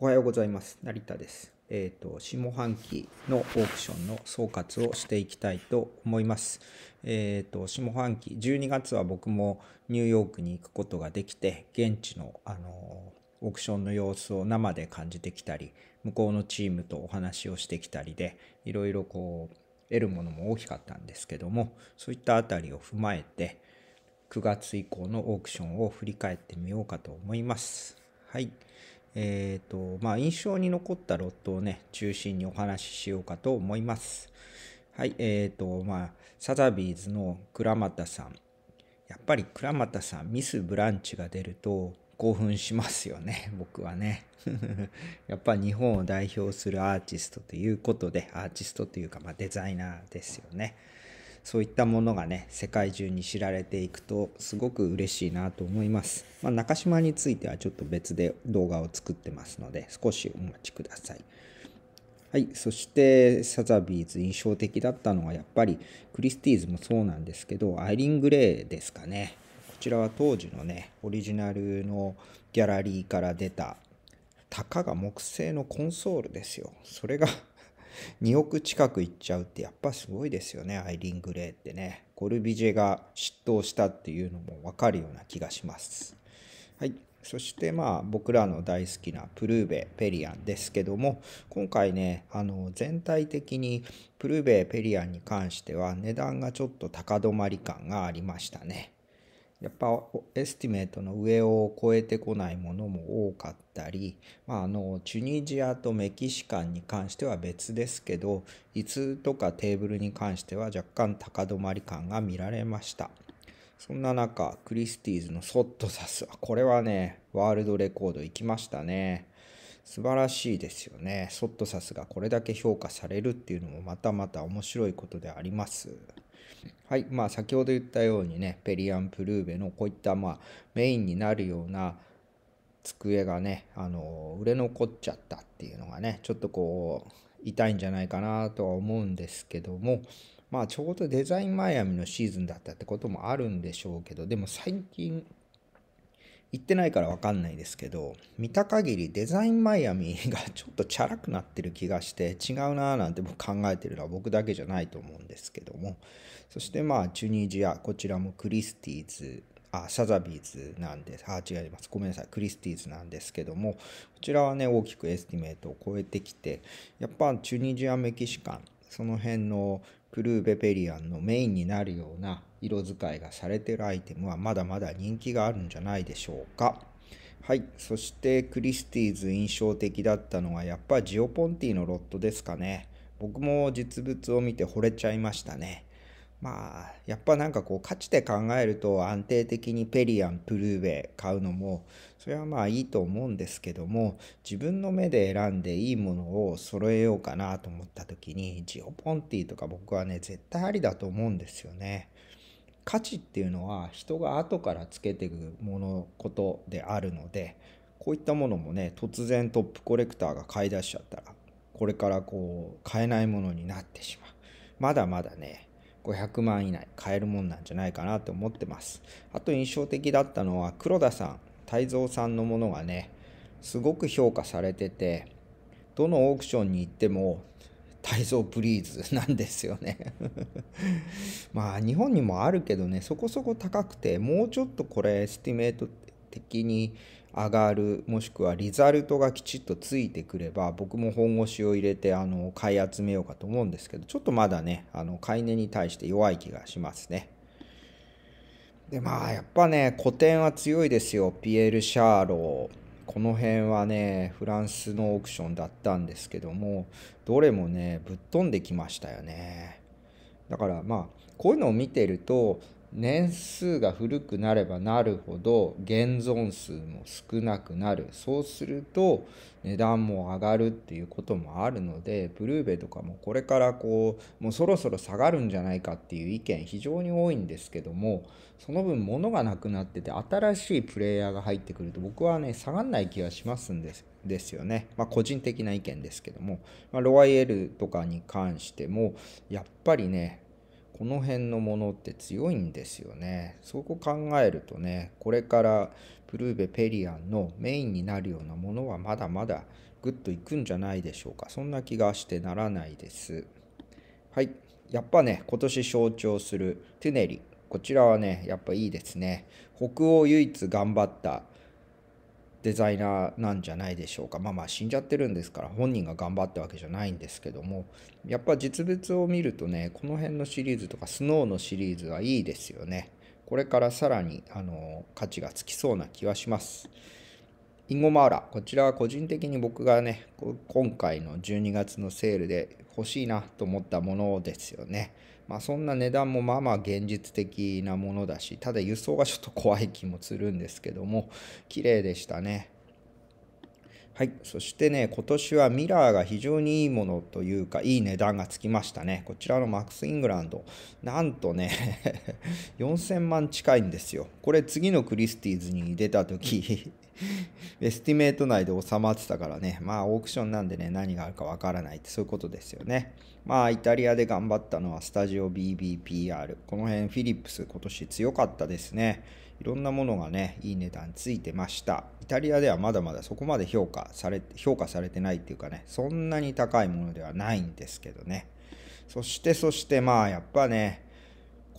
おはようございます。成田です。えっ、ー、と、下半期のオークションの総括をしていきたいと思います。えっ、ー、と、下半期、12月は僕もニューヨークに行くことができて、現地の、あの、オークションの様子を生で感じてきたり、向こうのチームとお話をしてきたりで、いろいろこう、得るものも大きかったんですけども、そういったあたりを踏まえて、9月以降のオークションを振り返ってみようかと思います。はい。えっ、ー、と、まあ、印象に残ったロットをね、中心にお話ししようかと思います。はい、えっ、ー、と、まあ、サザビーズの倉俣さん。やっぱり倉俣さん、ミス・ブランチが出ると興奮しますよね、僕はね。やっぱ日本を代表するアーティストということで、アーティストというか、まあ、デザイナーですよね。そういったものがね世界中に知られていくとすごく嬉しいなと思います、まあ、中島についてはちょっと別で動画を作ってますので少しお待ちくださいはい、そしてサザビーズ印象的だったのはやっぱりクリスティーズもそうなんですけどアイリン・グレーですかねこちらは当時のねオリジナルのギャラリーから出たたかが木製のコンソールですよそれが2億近くいっちゃうってやっぱすごいですよね、アイリン・グレーってね。コルビジェが嫉妬したっていうのもわかるような気がします。はい。そしてまあ僕らの大好きなプルーベ・ペリアンですけども今回ねあの全体的にプルーベ・ペリアンに関しては値段がちょっと高止まり感がありましたね。やっぱエスティメートの上を超えてこないものも多かったり、まあ、あのチュニジアとメキシカンに関しては別ですけど椅子とかテーブルに関しては若干高止まり感が見られましたそんな中クリスティーズのそっと刺すこれはねワールドレコード行きましたね素晴らしいですよね。ソットサスがこれだけ評価されるっていうのもまたまた面白いことであります。はい、まあ先ほど言ったようにね、ペリアンプルーベのこういったまあメインになるような机がね、あの、売れ残っちゃったっていうのがね、ちょっとこう、痛いんじゃないかなとは思うんですけども、まあちょうどデザインマイアミのシーズンだったってこともあるんでしょうけど、でも最近、行ってないから分かんないですけど見た限りデザインマイアミ がちょっとチャラくなってる気がして違うなーなんて僕考えてるのは僕だけじゃないと思うんですけどもそしてまあチュニジアこちらもクリスティーズあサザビーズなんですあ違いますごめんなさいクリスティーズなんですけどもこちらはね大きくエスティメートを超えてきてやっぱチュニジアメキシカンその辺のクルーベペリアンのメインになるような色使いがされてるアイテムはまだまだ人気があるんじゃないでしょうか。はい、そしてクリスティーズ印象的だったのはやっぱジオポンティのロットですかね。僕も実物を見て惚れちゃいましたね。まあ、やっぱなんかこう価値で考えると安定的にペリアン、プルーベ買うのもそれはまあいいと思うんですけども自分の目で選んでいいものを揃えようかなと思った時にジオポンティとか僕はね絶対ありだと思うんですよね。価値っていうのは人が後からつけていくものことであるのでこういったものもね突然トップコレクターが買い出しちゃったらこれからこう買えないものになってしまう。まだまだね500万以内買えるもんなんじゃないかなと思ってます。あと印象的だったのは黒田さん、泰造さんのものがね、すごく評価されてて、どのオークションに行っても泰造プリーズなんですよね まあ日本にもあるけどねそこそこ高くてもうちょっとこれエスティメート的に上がるもしくはリザルトがきちっとついてくれば僕も本腰を入れてあの買い集めようかと思うんですけどちょっとまだねあの買い値に対して弱い気がしますね。でまあやっぱね古典は強いですよピエール・シャーロー。この辺はねフランスのオークションだったんですけどもどれもねぶっ飛んできましたよねだからまあこういうのを見てると年数が古くなればなるほど現存数も少なくなるそうすると値段も上がるっていうこともあるのでブルーベとかもこれからこうもうそろそろ下がるんじゃないかっていう意見非常に多いんですけどもその分物がなくなってて新しいプレイヤーが入ってくると僕はね下がんない気がしますんですですよね。まあ、個人的な意見ですけども、まあ、ロワイエルとかに関してもやっぱりねこの辺のものって強いんですよね。そこ考えるとね、これからプルーベ・ペリアンのメインになるようなものはまだまだグッといくんじゃないでしょうか。そんな気がしてならないです。はい。やっぱね、今年象徴するトゥネリ。こちらはね、やっぱいいですね。北欧唯一頑張ったデザイナーなんじゃないでしょうかまあまあ死んじゃってるんですから本人が頑張ったわけじゃないんですけどもやっぱ実物を見るとねこの辺のシリーズとかスノーのシリーズはいいですよねこれからさらにあの価値がつきそうな気はしますインゴマーラこちらは個人的に僕がね今回の12月のセールで欲しいなと思ったものですよね。まあ、そんな値段もまあまあ現実的なものだし、ただ輸送がちょっと怖い気もするんですけども、綺麗でしたね。はい、そしてね、今年はミラーが非常にいいものというか、いい値段がつきましたね。こちらのマックス・イングランド、なんとね、4000 万近いんですよ。これ、次のクリスティーズに出た時 エスティメート内で収まってたからね、まあオークションなんでね、何があるかわからないって、そういうことですよね。まあイタリアで頑張ったのはスタジオ BBPR。この辺フィリップス今年強かったですね。いろんなものがね、いい値段ついてました。イタリアではまだまだそこまで評価され、評価されてないっていうかね、そんなに高いものではないんですけどね。そしてそしてまあやっぱね、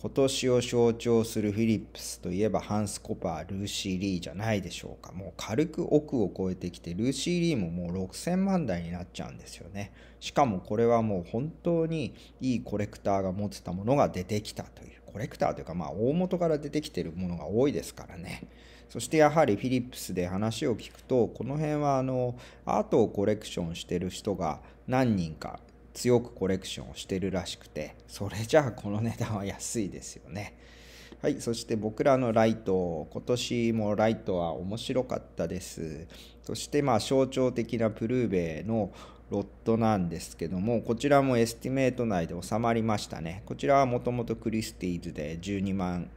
今年を象徴するフィリップスといえばハンス・コパー、ルーシー・リーじゃないでしょうか。もう軽く億を超えてきて、ルーシー・リーももう6000万台になっちゃうんですよね。しかもこれはもう本当にいいコレクターが持ってたものが出てきたという。コレクターというか、まあ、大元から出てきてるものが多いですからね。そしてやはりフィリップスで話を聞くと、この辺はあのアートをコレクションしてる人が何人か強くコレクションをしてるらしくて、それじゃあこの値段は安いですよね。はい、そして僕らのライト、今年もライトは面白かったです。そしてまあ象徴的なプルーベのロットなんですけども、こちらもエスティメート内で収まりましたね。こちらはもともとクリスティーズで12万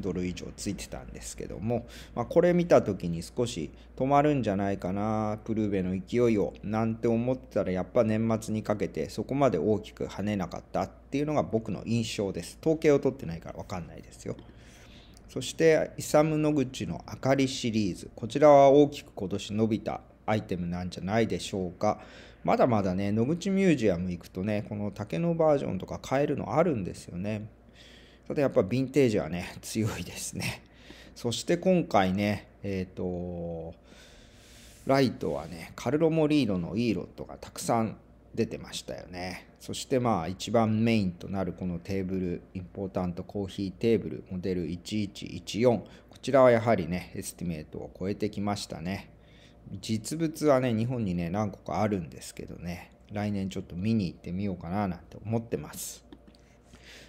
ドル以上ついてたんですけども、まあ、これ見た時に少し止まるんじゃないかなプルーベの勢いをなんて思ってたらやっぱ年末にかけてそこまで大きく跳ねなかったっていうのが僕の印象です統計を取ってないから分かんないですよそしてイサム・ノグチの「明かり」シリーズこちらは大きく今年伸びたアイテムなんじゃないでしょうかまだまだね、野口ミュージアム行くとね、この竹のバージョンとか買えるのあるんですよね。ただやっぱヴィンテージはね、強いですね。そして今回ね、えっ、ー、と、ライトはね、カルロ・モリーノのイーロットがたくさん出てましたよね。そしてまあ一番メインとなるこのテーブル、インポータントコーヒーテーブル、モデル1114。こちらはやはりね、エスティメートを超えてきましたね。実物はね、日本にね、何個かあるんですけどね、来年ちょっと見に行ってみようかななんて思ってます。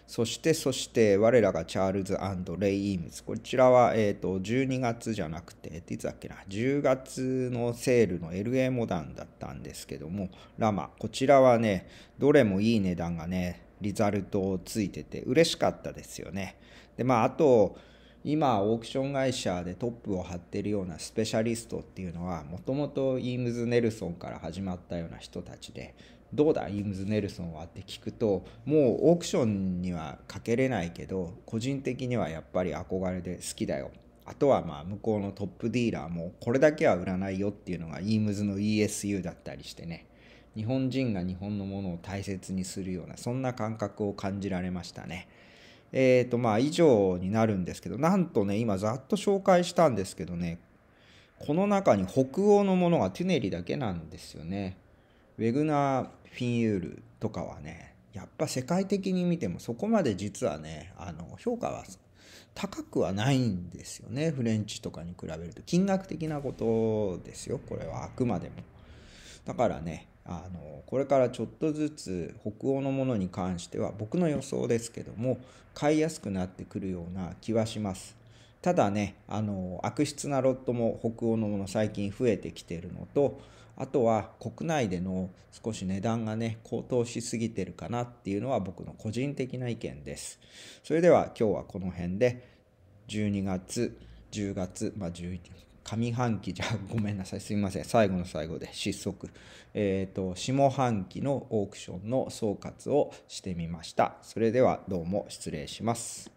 そしてそして我らがチャールズレイ・イームズこちらは、えーと、12月じゃなくていつだっけな10月のセールの LA モダンだったんですけどもラマこちらはねどれもいい値段がねリザルトついてて嬉しかったですよねでまああと今オークション会社でトップを張ってるようなスペシャリストっていうのはもともとイームズ・ネルソンから始まったような人たちでどうだイームズ・ネルソンはって聞くともうオークションにはかけれないけど個人的にはやっぱり憧れで好きだよあとはまあ向こうのトップディーラーもこれだけは売らないよっていうのがイームズの ESU だったりしてね日本人が日本のものを大切にするようなそんな感覚を感じられましたね。えっ、ー、と、まあ、以上になるんですけど、なんとね、今、ざっと紹介したんですけどね、この中に北欧のものがテュネリだけなんですよね。ウェグナー・フィンユールとかはね、やっぱ世界的に見てもそこまで実はね、あの、評価は高くはないんですよね。フレンチとかに比べると。金額的なことですよ。これはあくまでも。だからね、あのこれからちょっとずつ北欧のものに関しては僕の予想ですけども買いやすくなってくるような気はします。ただねあの悪質なロットも北欧のもの最近増えてきてるのとあとは国内での少し値段がね高騰しすぎてるかなっていうのは僕の個人的な意見です。それでは今日はこの辺で12月10月まあ11上半期じゃごめんなさいすいません最後の最後で失速、えーと下半期のオークションの総括をしてみましたそれではどうも失礼します